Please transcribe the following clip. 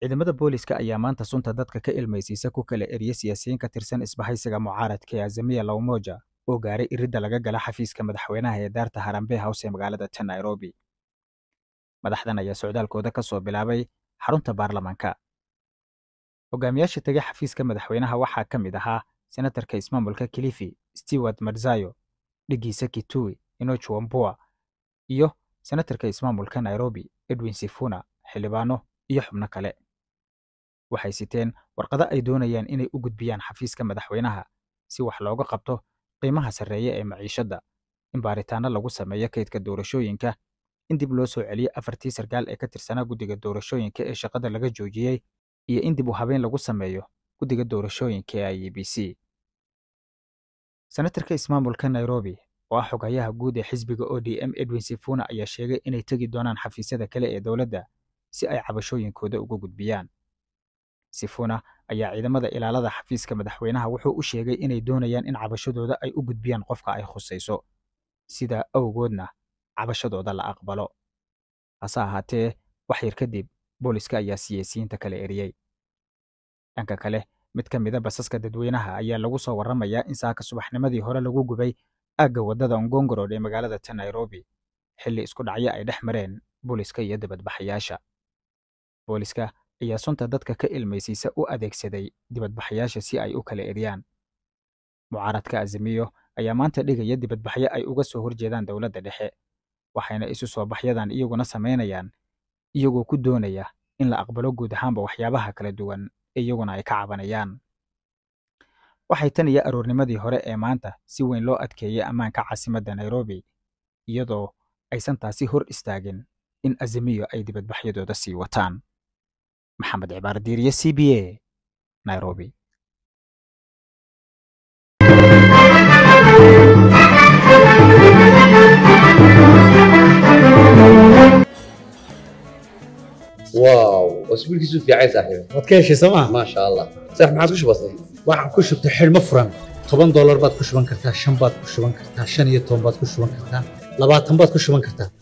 ciidamada booliska ayaa maanta sunta dadka ka ilmaysiisa ku kala eriya siyaasiyiin ka tirsan isbahaysiga mucaaradka ee azamiya lowmoja oo gaaray iridda laga gala xafiiska madaxweynaha ee daarta harambee house ee magaalada ta nairobi madaxdan ayaa socdaalkooda ka soo bilaabay xarunta baarlamaanka hogaamiyaasha tegay xafiiska madaxweynaha waxaa ka mid ahaa senatarka ismaamulka kilifi stewart marzayo dhigiisa kitui inoch wambua iyo senatarka ismaamulka nairobi edwin sifuna xildhibaano iyo xubno kale waxay siteen warqado ay doonayaan inay u gudbiyaan xafiiska madaxweynaha si wax looga qabto qiimaha sarreeya ee maciishadda in baaritaanno lagu sameeyo kaydka doorashooyinka in dib loo soo celiyo afartii sarkaal ee ka tirsanaa guddiga doorashooyinka ee shaqada laga joojiyey iyo in dib u habeyn lagu sameeyo guddiga doorashooyinka ee i e b c senatarka ismaamulka nairobi oo ah xogayaha guud ee xisbiga o d m edwin sifuna ayaa sheegay inay tegi doonaan xafiisyada kale ee dowladda si ay cabashooyinkooda uga gudbiyaan sifuna ayaa ciidamada ilaalada xafiiska madaxweynaha wuxuu u sheegay inay doonayaan in cabashadooda ay u gudbiyaan qofka ay khusayso sidaa awgoodna cabashadooda la aqbalo hase ahaatee wax yar kadib booliska ayaa siyaasiyiinta kale eriyey dhanka kale mid ka mida basaska dadweynaha ayaa lagu soo warramayaa in saaka subaxnimadii hore lagu gubay aagga waddada ongongorod ee magaalada ta nairobi xilli isku dhacyo ay dhex mareen booliska iyo dabadbaxayaasha booliska ayaa sunta dadka ka ilmaysiisa u adeegsaday dibadbaxayaasha si ay u kala eryaan mucaaradka azimiyo ayaa maanta dhigaya dibadbaxyo ay uga soo horjeedaan dowladda dhexe waxayna isu soo baxyadan iyaguna samaynayaan iyagoo ku doonaya in la aqbalo guud ahaanba waxyaabaha kala duwan iyaguna ay ka cabanayaan waxay tan iyo aroornimadii hore ee maanta si weyn loo adkeeyey ammaanka caasimadda nairobi iyadoo aysan taasi hor istaagin in azimiyo ay dibadbaxyadooda sii wataan maxamed cibaar diiriye c b a nairobi واو اسبوع كيسو في عايز صاحبي ما تكيش سما ما شاء الله صح معك كوش بسيط waxaan ku shubtay xilmo furan toban doolar baad ku shuban kartaa shan baad ku shuban kartaa shan iyo toban baad ku shuban kartaa labaatan baad ku shuban kartaa